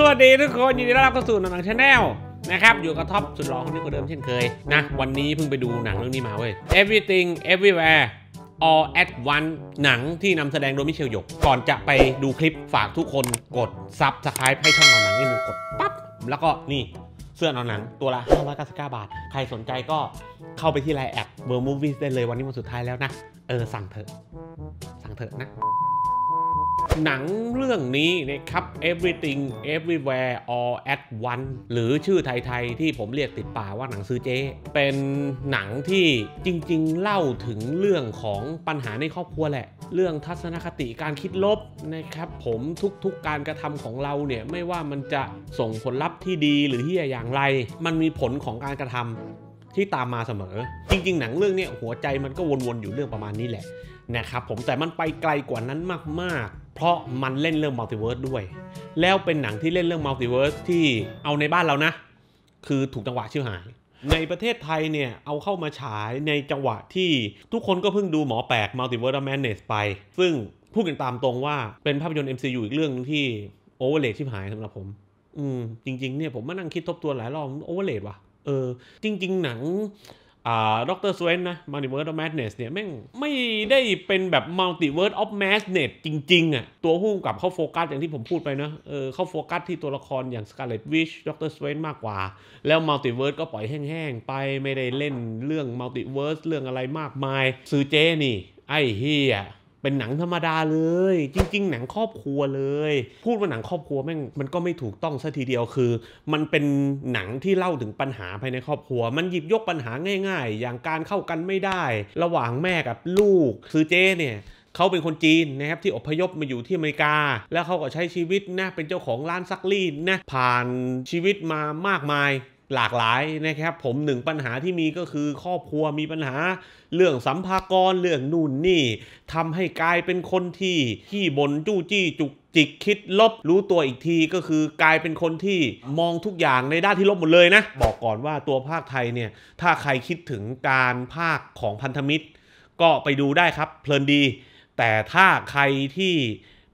สวัสดีทุกคนยินดีต้อนรับเข้าสู่หนังชาแนลนะครับ อยู่กับท็อปสุดหล่อคนนี้คนเดิมเช่นเคยนะวันนี้เพิ่งไปดูหนังเรื่องนี้มาเว้ย Everything Everywhere All at Once หนังที่นำแสดงโดยมิเชลหยก ก่อนจะไปดูคลิปฝากทุกคนกดซับสไครป์ให้ช่องหนังนิดนึงกดปั๊บแล้วก็นี่เสื้อนอนหนังตัวละ599บาทใครสนใจก็เข้าไปที่ไลน์แอปเบอร์มูฟวีสได้เลยวันนี้วันสุดท้ายแล้วนะเออสั่งเถอะ สั่งเถอะนะหนังเรื่องนี้นะครับ Everything Everywhere All at Once หรือชื่อไทยๆที่ผมเรียกติดปากว่าหนังซื้อเจ๊เป็นหนังที่จริงๆ เล่าถึงเรื่องของปัญหาในครอบครัวแหละ เรื่องทัศนคติการคิดลบนะครับผมทุกๆการกระทำของเราเนี่ย ไม่ว่ามันจะส่งผลลัพธ์ที่ดีหรือที่อย่างไร มันมีผลของการกระทำที่ตามมาเสมอ จริงๆ หนังเรื่องนี้หัวใจมันก็วนๆอยู่เรื่องประมาณนี้แหละนะครับผมแต่มันไปไกลกว่านั้นมากเพราะมันเล่นเรื่องมัลติเวิร์สด้วย แล้วเป็นหนังที่เล่นเรื่องมัลติเวิร์สที่เอาในบ้านเรานะ คือถูกจังหวะชื่อหาย ในประเทศไทยเนี่ย เอาเข้ามาฉายในจังหวะที่ทุกคนก็เพิ่งดูหมอแปลกมัลติเวิร์สแมนเนสไป ซึ่งพูดกันตามตรงว่าเป็นภาพยนตร์ MCU อีกเรื่องที่โอเวอร์เลทชิบหายสำหรับผม อืม จริง ๆ เนี่ย ผมมานั่งคิดทบทวนหลายรอบโอเวอร์เลทว่ะ เออ จริง ๆ หนังด็อกเตอร์สเวนนะมัลติเวิร์สออฟแมสเนสเนี่ยแม่งไม่ได้เป็นแบบมัลติเวิร์สออฟแมสเนสจริง ๆอ่ะตัวหุ้มกับเข้าโฟกัสอย่างที่ผมพูดไปนะเออ เข้าโฟกัสที่ตัวละครอย่างสการ์เล็ตวิชด็อกเตอร์สเวนมากกว่า แล้วมัลติเวิร์สก็ปล่อยแห้ง ๆ ไปไม่ได้เล่นเรื่องมัลติเวิร์สเรื่องอะไรมากมาย ซื้อเจนี่ ไอ้เฮียเป็นหนังธรรมดาเลย จริงๆ หนังครอบครัวเลย พูดว่าหนังครอบครัวแม่งมันก็ไม่ถูกต้องซะทีเดียวคือ มันเป็นหนังที่เล่าถึงปัญหาภายในครอบครัว มันหยิบยกปัญหาง่าย ๆ อย่างการเข้ากันไม่ได้ ระหว่างแม่กับลูก คือเจ้เนี่ย เขาเป็นคนจีนนะครับที่อพยพมาอยู่ที่อเมริกา แล้วเขาก็ใช้ชีวิตนะเป็นเจ้าของร้านซักรีดนะผ่านชีวิตมามากมายหลากหลายนะครับผมหนึ่งปัญหาที่มีก็คือครอบครัวมีปัญหาเรื่องสัมภากร เรื่องนู่นนี่ทำให้กลายเป็นคนที่ ที่บนจู้จี้จุกจิกคิดลบรู้ตัวอีกทีก็คือกลายเป็นคนที่มองทุกอย่างในด้านที่ลบหมดเลยนะ บอกก่อนว่าตัวภาคไทยเนี่ยถ้าใครคิดถึงการภาคของพันธมิตร ก็ไปดูได้ครับ เพลินดี แต่ถ้าใครที่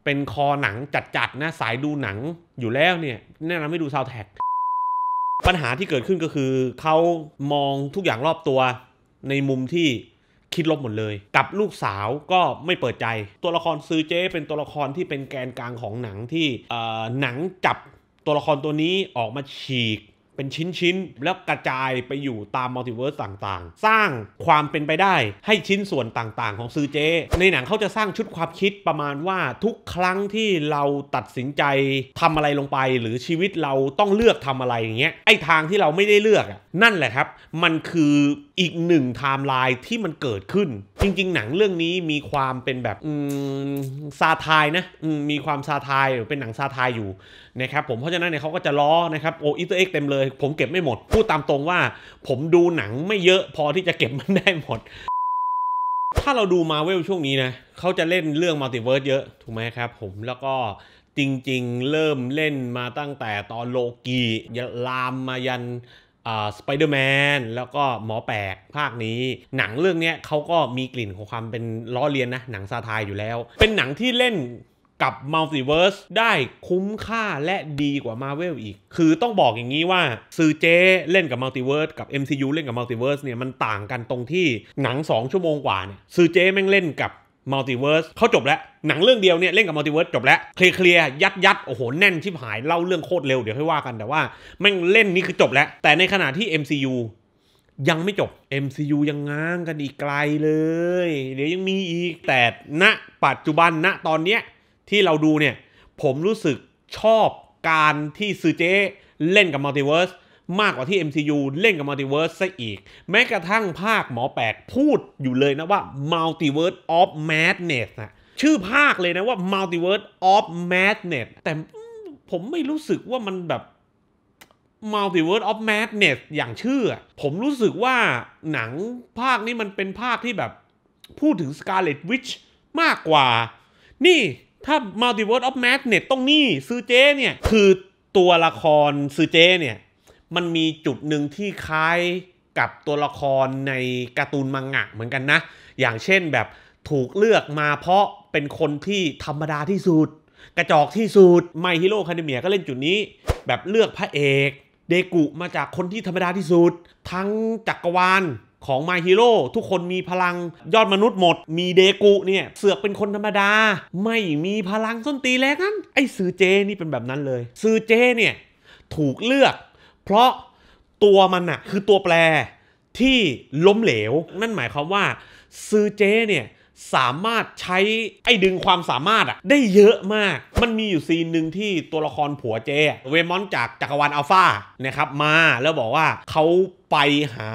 เป็นคอหนังจัดๆนะสายดูหนังอยู่แล้วเนี่ยแนะนำให้ดูซาวแท็กปัญหาที่เกิดขึ้นก็คือเขามองทุกอย่างรอบตัวในมุมที่คิดลบหมดเลย กับลูกสาวก็ไม่เปิดใจ ตัวละครซื้อเจ้เป็นตัวละครที่เป็นแกนกลางของหนังที่หนังจับตัวละครตัวนี้ออกมาฉีกเป็นชิ้นๆแล้วกระจายไปอยู่ตามมัลติเวิร์สต่างๆ สร้างความเป็นไปได้ให้ชิ้นส่วนต่างๆ ของซือเจในหนังเขาจะสร้างชุดความคิดประมาณว่าทุกครั้งที่เราตัดสินใจทำอะไรลงไปหรือชีวิตเราต้องเลือกทำอะไรอย่างเงี้ยไอ้ทางที่เราไม่ได้เลือก นั่นแหละครับ มันคืออีกหนึ่งไทม์ไลน์ที่มันเกิดขึ้น จริงๆ หนังเรื่องนี้มีความเป็นแบบซาทายนะมีความซาทายเป็นหนังซาทายอยู่นะครับผมเพราะฉะนั้นเนี่ยเขาก็จะล้อนะครับโอ้อิตเอ็กเต็มเลยผมเก็บไม่หมด พูดตามตรงว่าผมดูหนังไม่เยอะพอที่จะเก็บมันได้หมด ถ้าเราดูมาเวลช่วงนี้นะเขาจะเล่นเรื่องมัลติเวิร์สเยอะ ถูกไหมครับ ผมแล้วก็จริงๆเริ่มเล่นมาตั้งแต่ตอนโลกีลามมายันสไปเดอร์แมนแล้วก็หมอแปลกภาคนี้ หนังเรื่องนี้เขาก็มีกลิ่นของความเป็นล้อเลียนนะ หนังซาทายอยู่แล้ว เป็นหนังที่เล่นกับมัลติเวิร์สได้คุ้มค่าและดีกว่ามาเวลอีก คือต้องบอกอย่างนี้ว่าซือเจเล่นกับมัลติเวิร์สกับ MCU เล่นกับมัลติเวิร์สเนี่ยมันต่างกันตรงที่หนัง 2 ชั่วโมงกว่าเนี่ยซือเจแม่งเล่นกับมัลติเวิร์สเขาจบแล้วหนังเรื่องเดียวเนี่ยเล่นกับมัลติเวิร์สจบแล้ว เคลียร์ยัดยัดโอ้โหแน่นชิบหายเล่าเรื่องโคตรเร็วเดี๋ยวค่อยว่ากันแต่ว่าแม่งเล่นนี่คือจบแล้วแต่ในขณะที่ MCU ยังไม่จบ MCU ยังง้างกันอีกไกลเลย เดี๋ยวยังมีอีกแต่ณปัจจุบันณตอนเนี้ยที่เราดูเนี่ย ผมรู้สึกชอบการที่ซือเจเล่นกับมัลติเวิร์สมากกว่าที่ MCU เล่นกับมัลติเวิร์สซะอีก แม้กระทั่งภาคหมอแปกพูดอยู่เลยนะว่า Multiverse of Madness นะชื่อภาคเลยนะว่า Multiverse of Madness แต่ผมไม่รู้สึกว่ามันแบบ Multiverse of Madness อย่างชื่อ ผมรู้สึกว่าหนังภาคนี้มันเป็นภาคที่แบบพูดถึง Scarlet Witch มากกว่านี่ถ้า Multiverse of Madness ต้องนี่ซือเจเนี่ย คือตัวละครซือเจเนี่ย มันมีจุดหนึ่งที่คล้ายกับตัวละครในการ์ตูนมังงะเหมือนกันนะ อย่างเช่นแบบถูกเลือกมาเพราะเป็นคนที่ธรรมดาที่สุดกระจอกที่สุดไมฮิโร่คาเดเมียก็เล่นจุดนี้ แบบเลือกพระเอก เดกุมาจากคนที่ธรรมดาที่สุดทั้งจักรวาลของมาฮีโร่ทุกคนมีพลังยอดมนุษย์หมด มีเดกุเนี่ย เสือกเป็นคนธรรมดา ไม่มีพลังส้นตีแล้วนั้นไอ้ ซือเจนี่เป็นแบบนั้นเลย ซือเจเนี่ยถูกเลือก เพราะตัวมันอะคือตัวแปรที่ล้มเหลว นั่นหมายความว่า ซือเจเนี่ยสามารถใช้ไอ้ ดึงความสามารถอะได้เยอะมาก มันมีอยู่ซีนหนึ่งที่ตัวละครผัวเจ เวมอน จากจักรวาลอัลฟานะครับมาแล้วบอกว่าเขาไปหา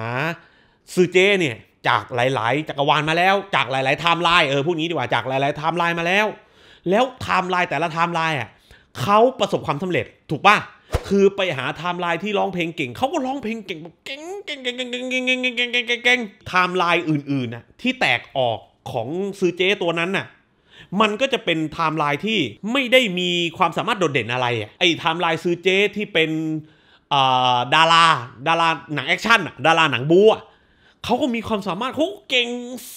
ซือเจเนี่ยจากหลาย ๆจักรวาลมาแล้วจากหลาย ๆ ไทม์ไลน์เออพูดงี้ดีกว่าจากหลาย ๆ ไทม์ไลน์มาแล้ว แล้วไทม์ไลน์แต่ละไทม์ไลน์อ่ะเขาประสบความสำเร็จถูกป่ะ คือไปหาไทม์ไลน์ที่ร้องเพลงเก่ง เขาก็ร้องเพลงเก่งเก่งเก่งเก่งเก่งเก่งเก่งเก่งเก่งเก่งเก่งเก่งไทม์ไลน์อื่น ๆ น่ะที่แตกออกของซือเจตัวนั้นน่ะมันก็จะเป็นไทม์ไลน์ที่ไม่ได้มีความสามารถโดดเด่นอะไรไอ้ไทม์ไลน์ซือเจที่เป็นดารา ดาราหนังแอคชั่นดาราหนังบู๊เขาก็มีความสามารถเขาเก่ง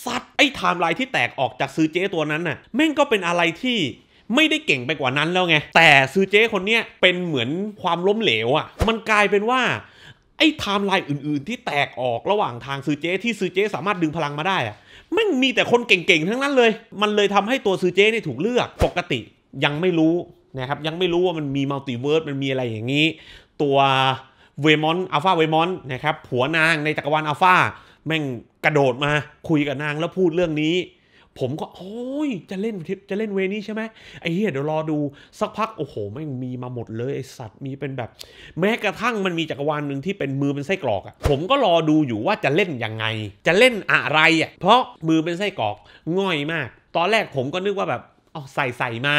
สัตว์ไอ้ไทม์ไลน์ที่แตกออกจากซือเจ้ตัวนั้นน่ะแม่งก็เป็นอะไรที่ไม่ได้เก่งไปกว่านั้นแล้วไงแต่ซือเจ้คนเนี้ยเป็นเหมือนความล้มเหลวอะ่ะมันกลายเป็นว่าไอ้ไทม์ไลน์อื่นๆที่แตกออกระหว่างทางซือเจ้ที่ซือเจ้สามารถดึงพลังมาได้อะ่ะไม่มีแต่คนเก่งๆทั้งนั้นเลย มันเลยทำให้ตัวซือเจ้เนี่ยถูกเลือกปกติ ยังไม่รู้นะครับยังไม่รู้ว่ามันมีมัลติเวิร์สมันมีอะไรอย่างนี้ ตัวเวมอนอัลฟาเวมอนนะครับผัวนางในจักรวาลอัลฟาแม่งกระโดดมาคุยกับนางแล้วพูดเรื่องนี้ ผมก็โอ้ยจะเล่นจะเล่นเวนี้ใช่ไหมไอ้เหี้ยเดี๋ยวรอดูสักพักโอ้โหแม่งมีมาหมดเลยไอสัตว์มีเป็นแบบ แม้กระทั่งมันมีจักรวาลหนึ่งที่เป็นมือเป็นไส้กรอกอะ่ะ ผมก็รอดูอยู่ว่าจะเล่นยังไง จะเล่นอะไรอ่ะ เพราะมือเป็นไส้กรอกง่อยมาก ตอนแรกผมก็นึกว่าแบบอ๋อใส่ใส่มา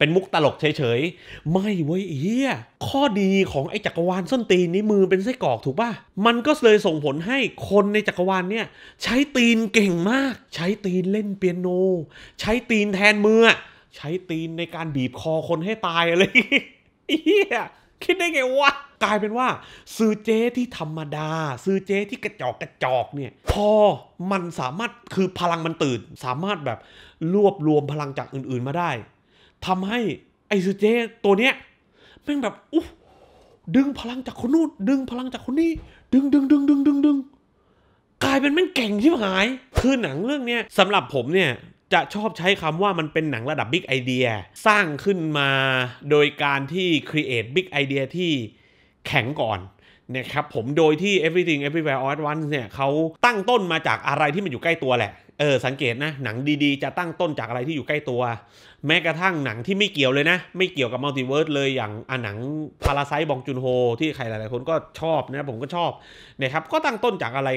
เป็นมุกตลกเฉยๆ ไม่เว้ยเฮียข้อดีของไอ้จักรวาลส้นตีนนี้มือเป็นไส้กรอกถูกปะ มันก็เลยส่งผลให้คนในจักรวาลเนี่ย ใช้ตีนเก่งมาก ใช้ตีนเล่นเปียโน ใช้ตีนแทนมือใช้ตีนในการบีบคอคนให้ตาย อะไรเฮียคิดได้ไงวะ กลายเป็นว่า ซื้อเจ๊ที่ธรรมดา ซื้อเจ๊ที่กระจอกกระจอกเนี่ย พอมันสามารถคือพลังมันตื่น สามารถแบบรวบรวมพลังจากอื่นๆมาได้ทำให้ ไอซูเจตัวเนี้ยแม่งแบบอู้ดึงพลังจากคนนู้นดึงพลังจากคนนี้ ดึงดึงดึงดึงดึงดึงกลายเป็นแม่งเก่งที่หาย คือหนังเรื่องเนี้ยสำหรับผมเนี่ย จะชอบใช้คำว่ามันเป็นหนังระดับบิ๊กไอเดียสร้างขึ้นมาโดยการที่ครีเอทบิ๊กไอเดียที่แข็งก่อนนะครับ ผมโดยที่ everything everywhere all at once เนี่ยเขาตั้งต้นมาจากอะไรที่มันอยู่ใกล้ตัวแหละเออ สังเกตนะ หนังดี ๆ จะตั้งต้นจากอะไรที่อยู่ใกล้ตัว แม้กระทั่งหนังที่ไม่เกี่ยวเลยนะ ไม่เกี่ยวกับมัลติเวิร์สเลยอย่างอหนังพาราไซบองจุนโฮ ที่ใครหลายๆคนก็ชอบนะ ผมก็ชอบนะครับ ก็ตั้งต้นจากอะไร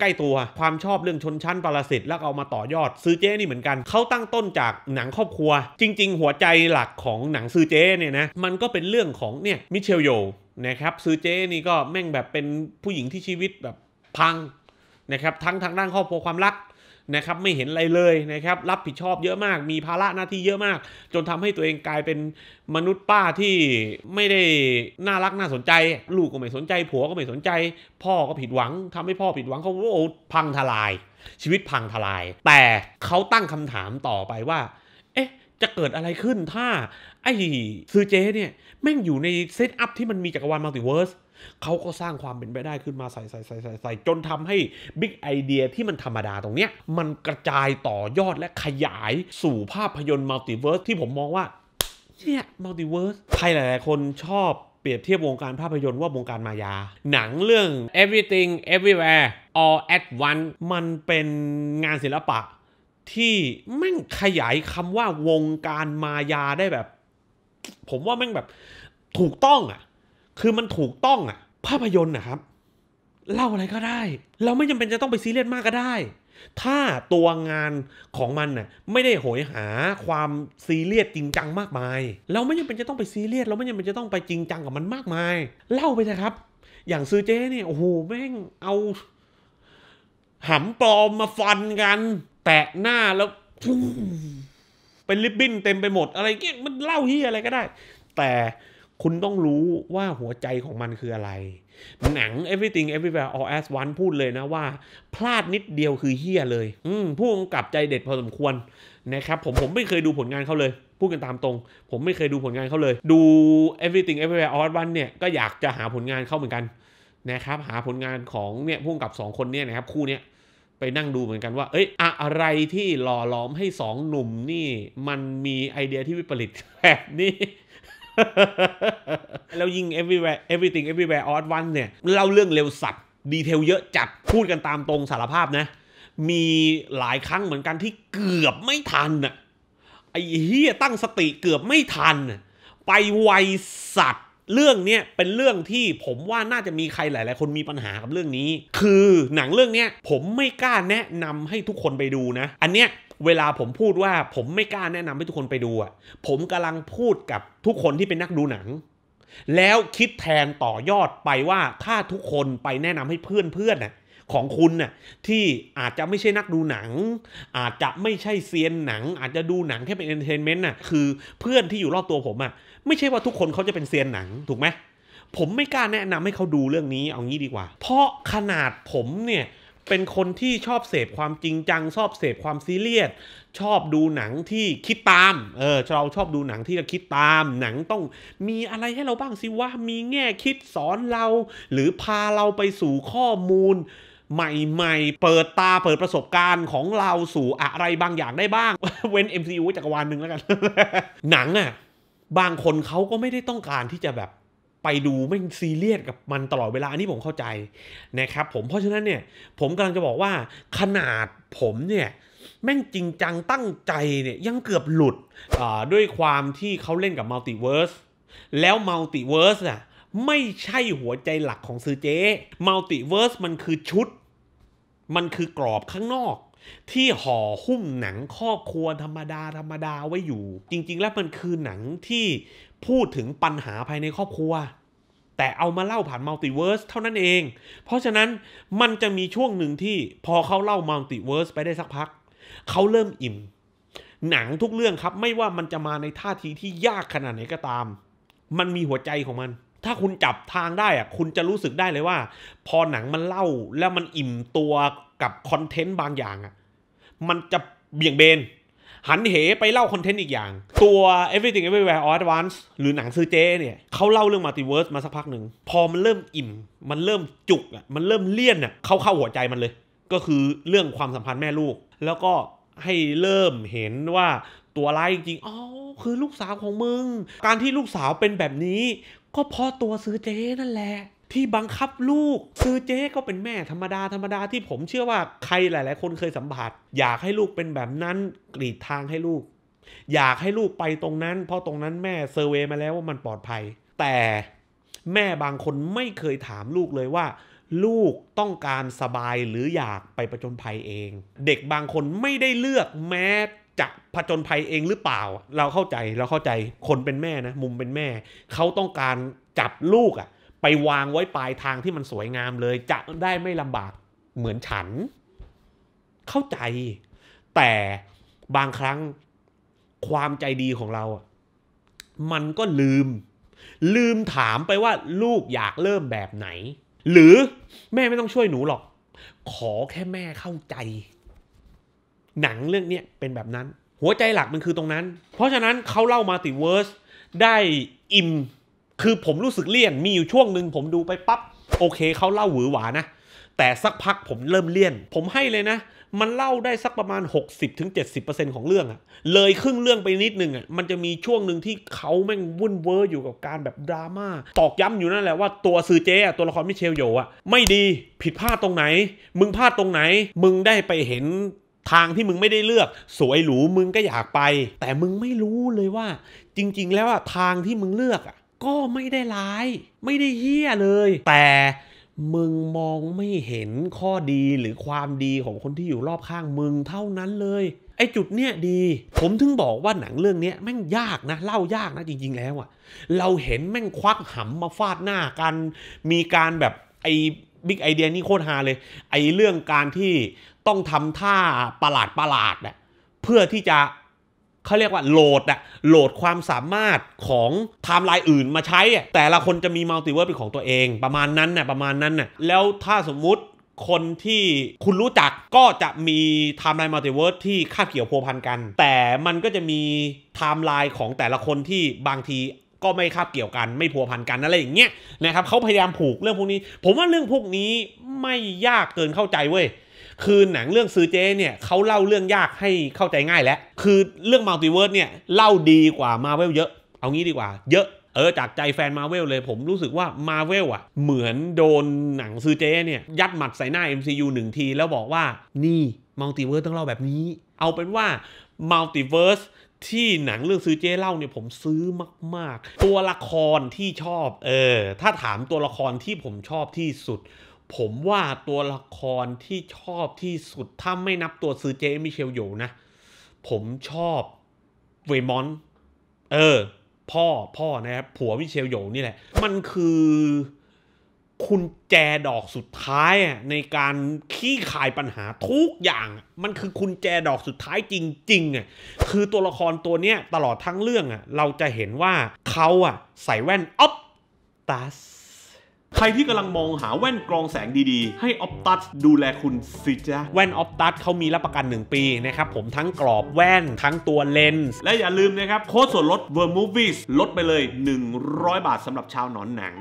ใกล้ตัว ความชอบเรื่องชนชั้นปรสิตแล้วเอามาต่อยอด ซื้อเจ้นี่เหมือนกันเขาตั้งต้นจากหนังครอบครัวจริง ๆ หัวใจหลักของหนังซื้อเจ้เนี่ยนะมันก็เป็นเรื่องของเนี่ยมิเชลโยนะครับซื้อเจ้นี่ก็แม่งแบบเป็นผู้หญิงที่ชีวิตแบบพังนะครับทั้งทางด้านครอบครัวความรักนะครับไม่เห็นอะไรเลยนะครับรับผิดชอบเยอะมาก มีภาระหน้าที่เยอะมาก จนทำให้ตัวเองกลายเป็นมนุษย์ป้าที่ไม่ได้น่ารักน่าสนใจ ลูกก็ไม่สนใจ ผัวก็ไม่สนใจ พ่อก็ผิดหวัง ทำให้พ่อผิดหวัง เขาโอ้พังทลาย ชีวิตพังทลาย แต่เขาตั้งคำถามต่อไปว่า เอ๊ะจะเกิดอะไรขึ้นถ้าไอ้ซือเจเนี่ย แม่งอยู่ในเซตอัพที่มันมีจักรวาลมัลติเวิร์สเขาก็สร้างความเป็นไปได้ขึ้นมาใส่ใส่ใส่ใส่ใส่จนทำให้บิ๊กไอเดียที่มันธรรมดาตรงเนี้ยมันกระจายต่อยอดและขยายสู่ภาพยนตร์มัลติเวิร์สที่ผมมองว่าเนี่ยมัลติเวิร์สใครหลายๆคนชอบเปรียบเทียบวงการภาพยนตร์ว่าวงการมายา หนังเรื่อง everything everywhere all at once มันเป็นงานศิลปะ ที่แม่งขยายคำว่าวงการมายาได้แบบ ผมว่าแม่งแบบถูกต้องอะคือมันถูกต้องอะภาพยนตร์นะครับ เล่าอะไรก็ได้ เราไม่จำเป็นจะต้องไปซีเรียสมากก็ได้ ถ้าตัวงานของมันน่ะไม่ได้โหยหาความซีเรียสจริงจังมากมาย เราไม่จำเป็นจะต้องไปซีเรียสเราไม่จำเป็นจะต้องไปจริงจังกับมันมากมาย เล่าไปนะครับ อย่างซื้อเจ๊เนี่ยโอ้โหแม่ง เอาหำปลอมมาฟันกัน แตะหน้าแล้วเป็นลิบบิ้นเต็มไปหมด อะไรเงี้ยมันเล่าเฮียอะไรก็ได้ แต่คุณต้องรู้ว่าหัวใจของมันคืออะไร หนัง everything everywhere all as one พูดเลยนะว่า พลาดนิดเดียวคือเฮียเลย อืผู้กำกับใจเด็ดพอสมควรนะครับผมผมไม่เคยดูผลงานเขาเลยพูดกันตามตรง ผมไม่เคยดูผลงานเขาเลย ดู everything everywhere all at once เนี่ยก็อยากจะหาผลงานเขาเหมือนกันนะครับหาผลงานของเนี่ยพุ่งกับ2คนเนี่ยนะครับ คู่เนี้ยไปนั่งดูเหมือนกันว่า เอ้ยอะไรที่หล่อล้อมให้สองหนุ่มนี่ มันมีไอเดียที่วิปริตแบบนี้แล้วยิ่ง everywhere everything everywhere all at once เนี่ยเล่าเรื่องเร็วสับดีเทลเยอะจัดพูดกันตามตรงสารภาพนะ มีหลายครั้งเหมือนกันที่เกือบไม่ทันน่ะไอ้เฮียตั้งสติเกือบไม่ทัน ไปไวสัตว์ เรื่องเนี้ยเป็นเรื่องที่ผมว่าน่าจะมีใครหลาย ๆ คนมีปัญหากับเรื่องนี้ คือหนังเรื่องเนี้ยผมไม่กล้าแนะนำให้ทุกคนไปดูนะ อันเนี้ยเวลาผมพูดว่าผมไม่กล้าแนะนำให้ทุกคนไปดูอ่ะผมกำลังพูดกับทุกคนที่เป็นนักดูหนัง แล้วคิดแทนต่อยอดไปว่าถ้าทุกคนไปแนะนำให้เพื่อนเพื่อนน่ะของคุณน่ะ ที่อาจจะไม่ใช่นักดูหนัง อาจจะไม่ใช่เซียนหนัง อาจจะดูหนังแค่เป็นเอนเตอร์เทนเมนต์น่ะคือเพื่อนที่อยู่รอบตัวผมอ่ะไม่ใช่ว่าทุกคนเขาจะเป็นเซียนหนังถูกไหมผมไม่กล้าแนะนำให้เขาดูเรื่องนี้เอางี้ดีกว่า เพราะขนาดผมเนี่ยเป็นคนที่ชอบเสพความจริงจัง ชอบเสพความซีเรียสชอบดูหนังที่คิดตาม เออเราชอบดูหนังที่เราคิดตามหนังต้อง มีอะไรให้เราบ้างสิว่ามีแง่คิดสอนเรา หรือพาเราไปสู่ข้อมูลใหม่ๆ เปิดตาเปิดประสบการณ์ของเราสู่อะไรบางอย่างได้บ้าง เว้น MCU จักรวาลหนึ่งแล้วกันหนังอ่ะบางคนเขาก็ไม่ได้ต้องการที่จะแบบไปดูไม่ซีเรียสกับมันตลอดเวลาอันนี้ผมเข้าใจ นะครับผมเพราะฉะนั้นเนี่ย ผมกำลังจะบอกว่าขนาดผมเนี่ย แม่งจริงจังตั้งใจเนี่ยยังเกือบหลุดด้วยความที่เขาเล่นกับมัลติเวิร์สแล้วมัลติเวิร์สอ่ะไม่ใช่หัวใจหลักของซื้อเจ๊มัลติเวิร์สมันคือชุด มันคือกรอบข้างนอกที่ห่อหุ้มหนังครอบครัวธรรมดาธรรมดาไว้อยู่ จริงๆ แล้วมันคือหนังที่พูดถึงปัญหาภายในครอบครัว แต่เอามาเล่าผ่านมัลติเวิร์สเท่านั้นเอง เพราะฉะนั้นมันจะมีช่วงหนึ่งที่พอเขาเล่ามัลติเวิร์สไปได้สักพัก เขาเริ่มอิ่ม หนังทุกเรื่องครับไม่ว่ามันจะมาในท่าทีที่ยากขนาดไหนก็ตาม มันมีหัวใจของมัน ถ้าคุณจับทางได้อะคุณจะรู้สึกได้เลยว่า พอหนังมันเล่าแล้วมันอิ่มตัวกับคอนเทนต์บางอย่างอะมันจะเบี่ยงเบน หันเหไปเล่าคอนเทนต์อีกอย่าง ตัว everything everywhere all at once หรือหนังซื้อเจเนี่ยเขาเล่าเรื่องมัลติเวิร์สมาสักพักหนึ่งพอมันเริ่มอิ่ม มันเริ่มจุกอ่ะมันเริ่มเลี่ยนอ่ะเข้าเข้าหัวใจมันเลย ก็คือเรื่องความสัมพันธ์แม่ลูก แล้วก็ให้เริ่มเห็นว่าตัวร้ายจริงอ๋อ คือลูกสาวของมึงการที่ลูกสาวเป็นแบบนี้ ก็เพราะตัวซื้อเจนั่นแหละที่บังคับลูกซือเจ๊ก็เป็นแม่ธรรมดา ธรรมดาที่ผมเชื่อว่าใครหลายๆคนเคยสัมผัสอยากให้ลูกเป็นแบบนั้นกรีดทางให้ลูก อยากให้ลูกไปตรงนั้น เพราะตรงนั้นแม่เซอร์เวยมาแล้วว่ามันปลอดภัย แต่แม่บางคนไม่เคยถามลูกเลยว่า ลูกต้องการสบายหรืออยากไปประจนภัยเอง เด็กบางคนไม่ได้เลือกแม้จะผจญภัยเองหรือเปล่า เราเข้าใจเราเข้าใจคนเป็นแม่นะมุมเป็นแม่เขาต้องการจับลูกอะ่ะไปวางไว้ปลายทางที่มันสวยงามเลยจะได้ไม่ลำบาก เหมือนฉัน เข้าใจ แต่บางครั้งความใจดีของเราอ่ะมันก็ลืม ลืมถามไปว่าลูกอยากเริ่มแบบไหน หรือแม่ไม่ต้องช่วยหนูหรอก ขอแค่แม่เข้าใจ หนังเรื่องนี้เป็นแบบนั้น หัวใจหลักมันคือตรงนั้น เพราะฉะนั้นเขาเล่ามาติเวิร์สได้อิ่มคือผมรู้สึกเลี่ยน มีอยู่ช่วงหนึ่งผมดูไปปับ๊บ โอเคเขาเล่าหวือหวานะ แต่สักพักผมเริ่มเลี่ยน ผมให้เลยนะ มันเล่าได้สักประมาณ 60-70%ของเรื่องอะเลยครึ่งเรื่องไปนิดนึงอะมันจะมีช่วงหนึ่งที่เขาแม่งวุ่นเวอร์อยู่กับการแบบดรามา่า ตอกย้ำอยู่นั่นแหละว่าตัวซือเจอตัวละครมิเชลโยอะไม่ดีผิดพลาดตรงไหน มึงพลาดตรงไหน มึงได้ไปเห็นทางที่มึงไม่ได้เลือก สวยหรูมึงก็อยากไป แต่มึงไม่รู้เลยว่า จริง ๆ แล้วอะทางที่มึงเลือกอะก็ไม่ได้ร้าย ไม่ได้เฮี้ยเลย แต่มึงมองไม่เห็นข้อดีหรือความดีของคนที่อยู่รอบข้างมึงเท่านั้นเลย ไอจุดเนี้ยดี ผมถึงบอกว่าหนังเรื่องเนี้ยแม่งยากนะ เล่ายากนะจริงๆแล้วอะเราเห็นแม่งควักหำมาฟาดหน้ากัน มีการแบบไอบิ๊กไอเดียนี่โคตรฮาเลย ไอเรื่องการที่ต้องทำท่าประหลาดประหลาดอะเพื่อที่จะเขาเรียกว่าโหลดอะโหลดความสามารถของไทม์ไลน์อื่นมาใช้ แต่ละคนจะมีมัลติเวิร์สเป็นของตัวเอง ประมาณนั้นน่ยประมาณนั้นน่ยแล้วถ้าสมมุติคนที่คุณรู้จักก็จะมีไทม์ไลน์มัลติเวิร์สที่คาบเกี่ยวพัวพันกัน แต่มันก็จะมีไทม์ไลน์ของแต่ละคนที่บางทีก็ไม่คาบเกี่ยวกัน ไม่พัวพันกันอะไรอย่างเงี้ยนะครับเขาพยายามผูกเรื่องพวกนี้ ผมว่าเรื่องพวกนี้ไม่ยากเกินเข้าใจเว้ยคือหนังเรื่องซื้อเจเนี่ยเขาเล่าเรื่องยากให้เข้าใจง่ายแล้วคือเรื่องมัลติเวิร์สเนี่ยเล่าดีกว่ามาเวลเยอะเอางี้ดีกว่าเยอะ เออจากใจแฟนมาเวลเลย ผมรู้สึกว่ามาเวลอ่ะ เหมือนโดนหนังซื้อเจเนี่ยยัดหมัดใส่หน้า MCU หนึ่งทีแล้วบอกว่านี่มัลติเวิร์สต้องเล่าแบบนี้ เอาเป็นว่ามัลติเวิร์สที่หนังเรื่องซื้อเจ้เล่าเนี่ย ผมซื้อมากๆ ตัวละครที่ชอบเออถ้าถามตัวละครที่ผมชอบที่สุดผมว่าตัวละครที่ชอบที่สุด ถ้าไม่นับตัวซือเจมิเชลโยนะ ผมชอบเวมอน เออพ่อพ่อนะครับ ผัวมิเชลโยนี่แหละ มันคือคุณแจดอกสุดท้าย ในการขี้ขายปัญหาทุกอย่าง มันคือคุณแจดอกสุดท้ายจริงๆอ่ะคือตัวละครตัวเนี้ยตลอดทั้งเรื่องอ่ะเราจะเห็นว่าเขาอ่ะ ใส่แว่นออฟตัสใครที่กำลังมองหาแว่นกรองแสงดีๆ ให้ออปตัสดูแลคุณสิจ้าแว่นออปตัสเขามีรับประกัน 1 ปีนะครับ ผมทั้งกรอบแว่นทั้งตัวเลนส์ และอย่าลืมนะครับ โค้ดส่วนลด v e r m o v i e s ลดไปเลย 100 บาทสำหรับชาวหนอนหนัง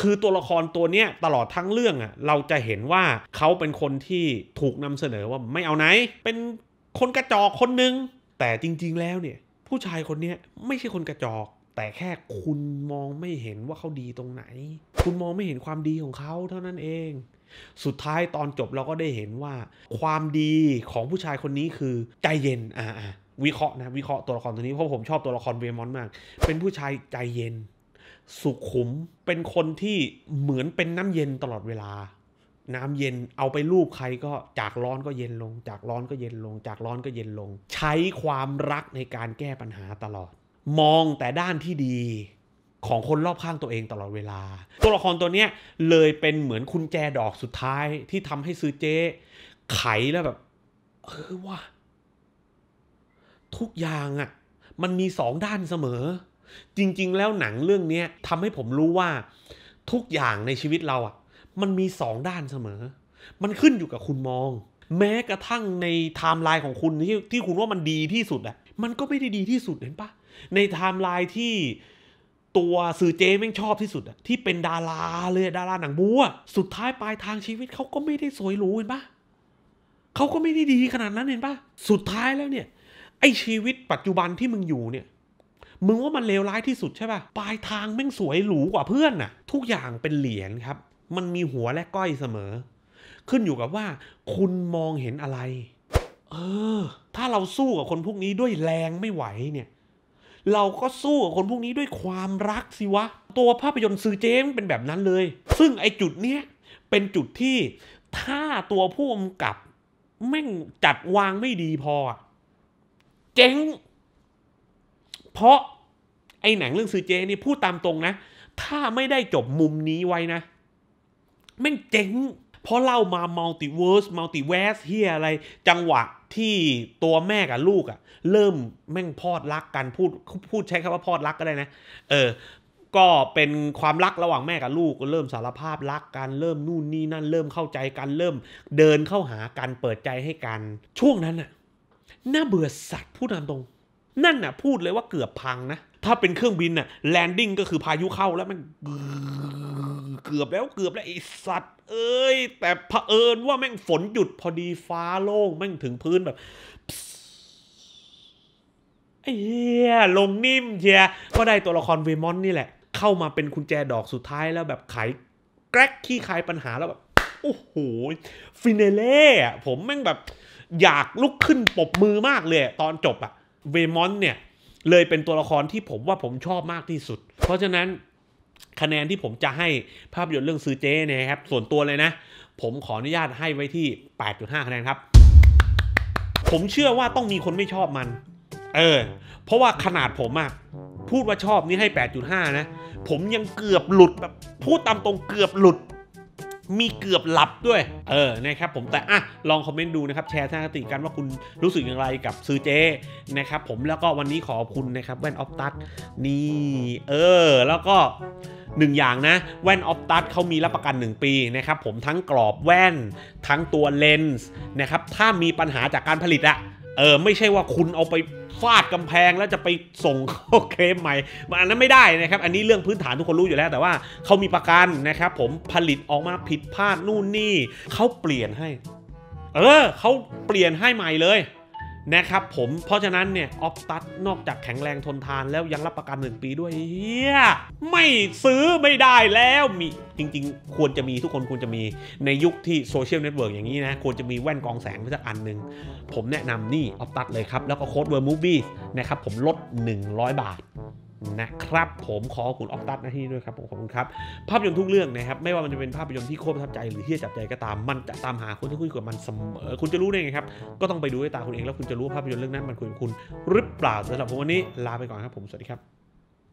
คือตัวละครตัวเนี้ยตลอดทั้งเรื่องอ่ะเราจะเห็นว่าเขาเป็นคนที่ถูกนำเสนอว่าไม่เอาไหน เป็นคนกระจอกคนนึงแต่จริงๆ แล้วเนี่ยผู้ชายคนนี้ไม่ใช่คนกระจอกแต่แค่คุณมองไม่เห็นว่าเขาดีตรงไหน คุณมองไม่เห็นความดีของเขาเท่านั้นเอง สุดท้ายตอนจบเราก็ได้เห็นว่า ความดีของผู้ชายคนนี้คือใจเย็น อ่าวิเคราะห์นะวิเคราะห์ตัวละครตัวนี้เพราะผมชอบตัวละครเวมอนมาก เป็นผู้ชายใจเย็น สุขุมเป็นคนที่เหมือนเป็นน้ำเย็นตลอดเวลา น้ำเย็นเอาไปรูปใครก็จากร้อนก็เย็นลง จากร้อนก็เย็นลงจากร้อนก็เย็นลง ใช้ความรักในการแก้ปัญหาตลอดมองแต่ด้านที่ดี ของคนรอบข้างตัวเองตลอดเวลา ตัวละครตัวเนี้ยเลยเป็นเหมือนคุณแจดอกสุดท้ายที่ทำให้ซื้อเจ๊ไขแล้วแบบ เออว่า ทุกอย่างอะ่ะ มันมีสองด้านเสมอ จริง ๆ แล้วหนังเรื่องนี้ทำให้ผมรู้ว่า ทุกอย่างในชีวิตเราอะ่ะ มันมีสองด้านเสมอ มันขึ้นอยู่กับคุณมอง แม้กระทั่งในไทม์ไลน์ของคุณที่ที่คุณว่ามันดีที่สุดอะ่ะมันก็ไม่ได้ดีที่สุดเห็นปะในไทม์ไลน์ที่ตัวสื่อเจ๊แม่งชอบที่สุดอะที่เป็นดาราเลยดาราหนังบูวสุดท้าย ปลายทางชีวิตเขาก็ไม่ได้สวยหรูเห็นปะเขาก็ไม่ได้ดี ขนาดนั้นเห็นปะสุดท้ายแล้วเนี่ย ไอชีวิตปัจจุบันที่มึงอยู่เนี่ยมึงว่ามันเลวร้ายที่สุดใช่ปะปลายทางแม่งสวยหรูกว่าเพื่อนน่ะ ทุกอย่างเป็นเหรียญครับ มันมีหัวและก้อยเสมอ ขึ้นอยู่กับว่า คุณมองเห็นอะไร เออ ถ้าเราสู้กับคนพวกนี้ด้วยแรงไม่ไหวเนี่ยเราก็สู้กับคนพวกนี้ด้วยความรักสิวะ ตัวภาพยนตร์ซือเจมเป็นแบบนั้นเลย ซึ่งไอจุดเนี้ย เป็นจุดที่ถ้าตัวผู้กำกับ แม่งจัดวางไม่ดีพอ เจ๊ง เพราะไอหนังเรื่องซือเจนี่พูดตามตรงนะ ถ้าไม่ได้จบมุมนี้ไว้นะแม่งเจ๊งเพราะเล่ามามัลติเวิร์ส มัลติเวสเฮียอะไรจังหวะที่ตัวแม่กับลูกอะเริ่มแม่งพอดรักกันพูดพูดใช้คำว่าพอดรักก็ได้นะเออ ก็เป็นความรักระหว่างแม่กับลูกเริ่มสารภาพรักกันเริ่มนู่นนี่นั่นเริ่มเข้าใจกันเริ่ม เดินเข้าหากันเปิดใจให้กัน ช่วงนั้นน่ะ น่าเบื่อสัตว์พูดตามตรง นั่นน่ะ พูดเลยว่าเกือบพังนะถ้าเป็นเครื่องบินน่ะแลนดิ้งก็คือพายุเข้าแล้วมันเกือบแล้วเกือบแล้วไอสัตว์เอ้ยแต่เผอิญว่าแม่งฝนหยุดพอดีฟ้าโล่งแม่งถึงพื้นแบบเอ้ยลงนิ่มเชียก็ได้ตัวละครเวมอนนี่แหละ เข้ามาเป็นคุณแจดอกสุดท้ายแล้ว แบบไขแกรกขี้คายปัญหาแล้วแบบ โอ้โห ฟินเนเล่ผมแม่งแบบอยากลุกขึ้นปบมือมากเลยตอนจบอะเวมอน เนี่ยเลยเป็นตัวละครที่ผมว่าผมชอบมากที่สุด เพราะฉะนั้น คะแนนที่ผมจะให้ภาพยนตร์เรื่องซื้อเจ้นะครับ ส่วนตัวเลยนะ ผมขออนุญาตให้ไว้ที่ 8.5 คะแนนครับ ผมเชื่อว่าต้องมีคนไม่ชอบมัน เออ เพราะว่าขนาดผมอะพูดว่า ชอบนี่ให้ 8.5 นะ ผมยังเกือบหลุดแบบพูดตามตรงเกือบหลุดมีเกือบหลับด้วย เออ นะครับผมแต่ อ่ะ ลองคอมเมนต์ดูนะครับ แชร์ทางนติกันว่าคุณรู้สึกอย่างไรกับซื้อเจ นะครับผม แล้วก็วันนี้ขอบคุณนะครับแว่นออฟตัสนี่ เออ แล้วก็หนึ่งอย่างนะแว่นออฟตัสเขามีรับประกัน 1 ปีนะครับผมทั้งกรอบแว่นทั้งตัวเลนส์นะครับถ้ามีปัญหาจากการผลิตอะเออไม่ใช่ว่าคุณเอาไปฟาดกำแพงแล้วจะไปส่งเขาเคลมใหม่อันนั้นไม่ได้นะครับอันนี้เรื่องพื้นฐานทุกคนรู้อยู่แล้ว แต่ว่าเขามีประกันนะครับผมผลิตออกมาผิดพลาดนู่นนี่ เขาเปลี่ยนให้ เออเขาเปลี่ยนให้ใหม่เลยนะครับผมเพราะฉะนั้นเนี่ย ออฟตัสนอกจากแข็งแรงทนทานแล้วยังรับประกัน 1 ปีด้วยเฮียไม่ซื้อไม่ได้แล้วมีจริงๆ ควรจะมีทุกคนควรจะมีในยุคที่โซเชียลเน็ตเวิร์กอย่างนี้นะ ควรจะมีแว่นกองแสงสักอันหนึ่งผมแนะนำนี่ออฟตัสเลยครับ แล้วก็โค้ดเวอร์มูฟี่นะครับผมลด 100 บาทนะครับ ผมขอคุณออกตัสนะที่ด้วยครับผมขอบคุณครับ ภาพยนตร์ทุกเรื่องนะครับไม่ว่ามันจะเป็นภาพยนตร์ที่โคตรประทับใจ หรือที่จับใจก็ตามมันจะตามหาคนที่คุยกับมันเสมอคุณจะรู้ได้ไงครับก็ต้องไปดูด้วยตาคุณเองแล้วคุณจะรู้ภาพยนตร์เรื่องนั้นมันคุยกับคุณ หรือเปล่าสำหรับผมวันนี้ลาไปก่อนครับ ผมสวัสดีครับ